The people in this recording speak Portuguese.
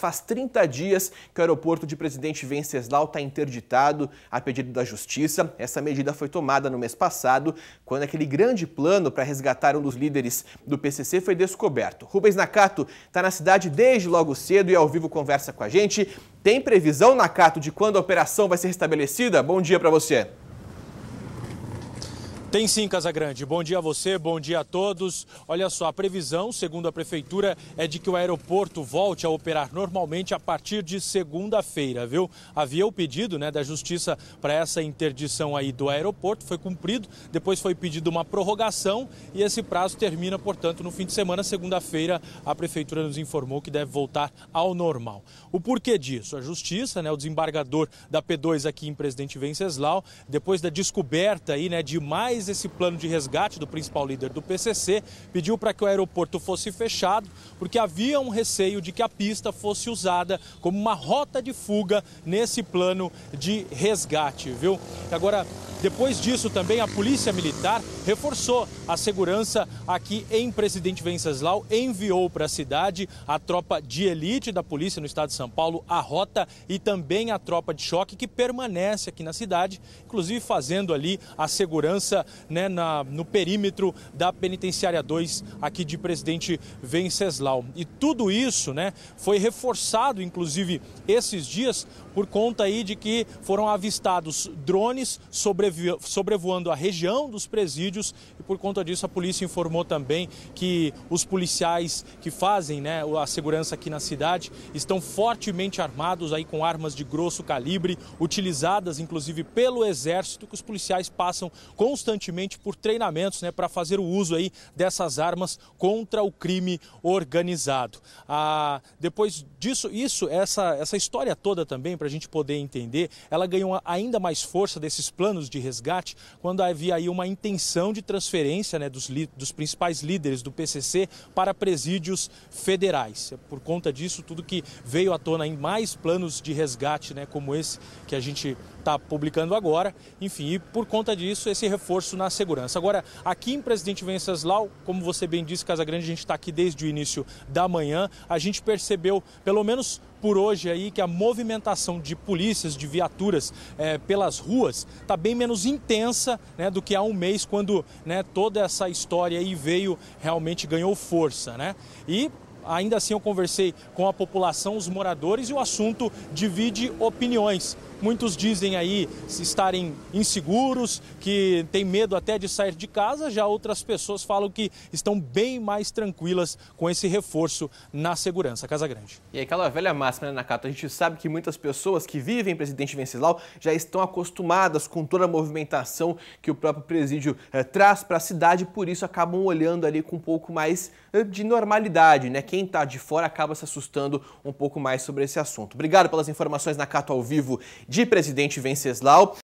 Faz 30 dias que o aeroporto de Presidente Venceslau está interditado a pedido da Justiça. Essa medida foi tomada no mês passado, quando aquele grande plano para resgatar um dos líderes do PCC foi descoberto. Rubens Nakato está na cidade desde logo cedo e ao vivo conversa com a gente. Tem previsão, Nakato, de quando a operação vai ser restabelecida? Bom dia para você. Tem sim, Casagrande. Bom dia a você, bom dia a todos. Olha só, a previsão, segundo a Prefeitura, é de que o aeroporto volte a operar normalmente a partir de segunda-feira, viu? Havia o pedido né, da Justiça para essa interdição aí do aeroporto, foi cumprido, depois foi pedido uma prorrogação e esse prazo termina, portanto, no fim de semana, segunda-feira, a Prefeitura nos informou que deve voltar ao normal. O porquê disso? A Justiça, né, o desembargador da P2 aqui em Presidente Venceslau, depois da descoberta aí, né, de mais fez esse plano de resgate do principal líder do PCC, pediu para que o aeroporto fosse fechado, porque havia um receio de que a pista fosse usada como uma rota de fuga nesse plano de resgate, viu? Agora, depois disso também a Polícia Militar reforçou a segurança aqui em Presidente Venceslau, enviou para a cidade a tropa de elite da polícia no estado de São Paulo, a rota e também a tropa de choque que permanece aqui na cidade, inclusive fazendo ali a segurança né, na, no perímetro da Penitenciária 2 aqui de Presidente Venceslau. E tudo isso né, foi reforçado, inclusive, esses dias por conta aí de que foram avistados drones sobrevoando a região dos presídios e por conta disso a polícia informou também que os policiais que fazem né, a segurança aqui na cidade estão fortemente armados aí com armas de grosso calibre utilizadas inclusive pelo exército que os policiais passam constantemente constantemente por treinamentos né, para fazer o uso aí dessas armas contra o crime organizado. Ah, depois disso, isso, essa, essa história toda também, para a gente poder entender, ela ganhou ainda mais força desses planos de resgate quando havia aí uma intenção de transferência né, dos, dos principais líderes do PCC para presídios federais. É por conta disso, tudo que veio à tona em mais planos de resgate, né, como esse que a gente está publicando agora. Enfim, e por conta disso, esse reforço isso na segurança. Agora, aqui em Presidente Venceslau, como você bem disse, Casa Grande, a gente está aqui desde o início da manhã. A gente percebeu, pelo menos por hoje aí que a movimentação de polícias, de viaturas é, pelas ruas está bem menos intensa né, do que há um mês quando né, toda essa história aí veio realmente ganhou força, né? E ainda assim eu conversei com a população, os moradores e o assunto divide opiniões. Muitos dizem aí se estarem inseguros, que tem medo até de sair de casa, já outras pessoas falam que estão bem mais tranquilas com esse reforço na segurança. Casa Grande. E aquela velha máxima, né, Nakata? A gente sabe que muitas pessoas que vivem em Presidente Venceslau já estão acostumadas com toda a movimentação que o próprio presídio eh, traz para a cidade, por isso acabam olhando ali com um pouco mais eh, de normalidade, né? Quem está de fora acaba se assustando um pouco mais sobre esse assunto. Obrigado pelas informações, Nakata, ao vivo de presidente Venceslau